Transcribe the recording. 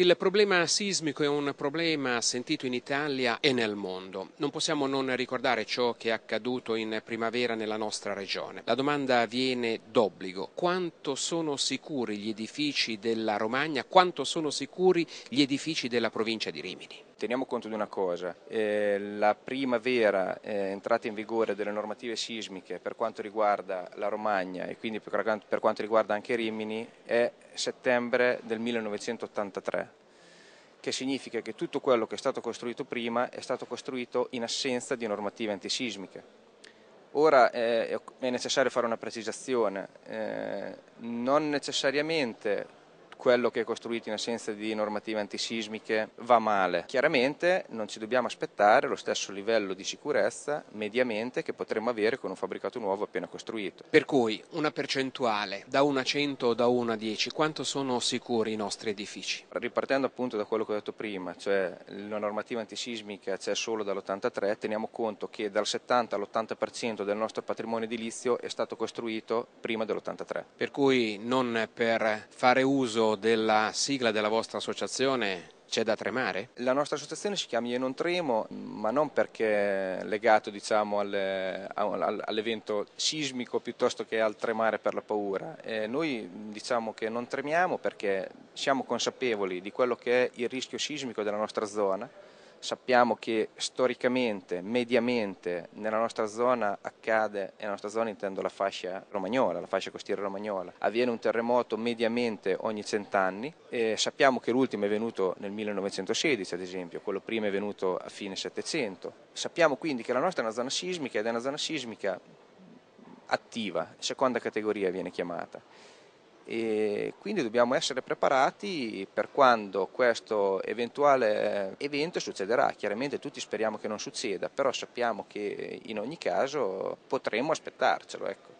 Il problema sismico è un problema sentito in Italia e nel mondo. Non possiamo non ricordare ciò che è accaduto in primavera nella nostra regione. La domanda viene d'obbligo. Quanto sono sicuri gli edifici della Romagna? Quanto sono sicuri gli edifici della provincia di Rimini? Teniamo conto di una cosa, eh, la primavera eh, entrata in vigore delle normative sismiche per quanto riguarda la Romagna e quindi per, per quanto riguarda anche Rimini è settembre del 1983 che significa che tutto quello che è stato costruito prima è stato costruito in assenza di normative antisismiche. Ora eh, è necessario fare una precisazione, eh, non necessariamente quello che è costruito in assenza di normative antisismiche va male. Chiaramente non ci dobbiamo aspettare lo stesso livello di sicurezza mediamente che potremmo avere con un fabbricato nuovo appena costruito. Per cui una percentuale da 1 a 100 o da 1 a 10, quanto sono sicuri i nostri edifici? Ripartendo appunto da quello che ho detto prima, cioè la normativa antisismica c'è solo dall'83, teniamo conto che dal 70 all'80% del nostro patrimonio edilizio è stato costruito prima dell'83. Per cui non per fare uso della sigla della vostra associazione c'è da tremare? La nostra associazione si chiama Io non tremo, ma non perché legato diciamo, al, al, all'evento sismico piuttosto che al tremare per la paura. Eh, noi diciamo che non tremiamo perché siamo consapevoli di quello che è il rischio sismico della nostra zona sappiamo che storicamente, mediamente, nella nostra zona accade, e nella nostra zona intendo la fascia romagnola, la fascia costiera romagnola, avviene un terremoto mediamente ogni cent'anni e sappiamo che l'ultimo è venuto nel 1916 ad esempio, quello prima è venuto a fine Settecento. Sappiamo quindi che la nostra è una zona sismica ed è una zona sismica attiva, seconda categoria viene chiamata e quindi dobbiamo essere preparati per quando questo eventuale eh, evento succederà. Chiaramente tutti speriamo che non succeda, però sappiamo che eh, in ogni caso potremo aspettarcelo. Ecco.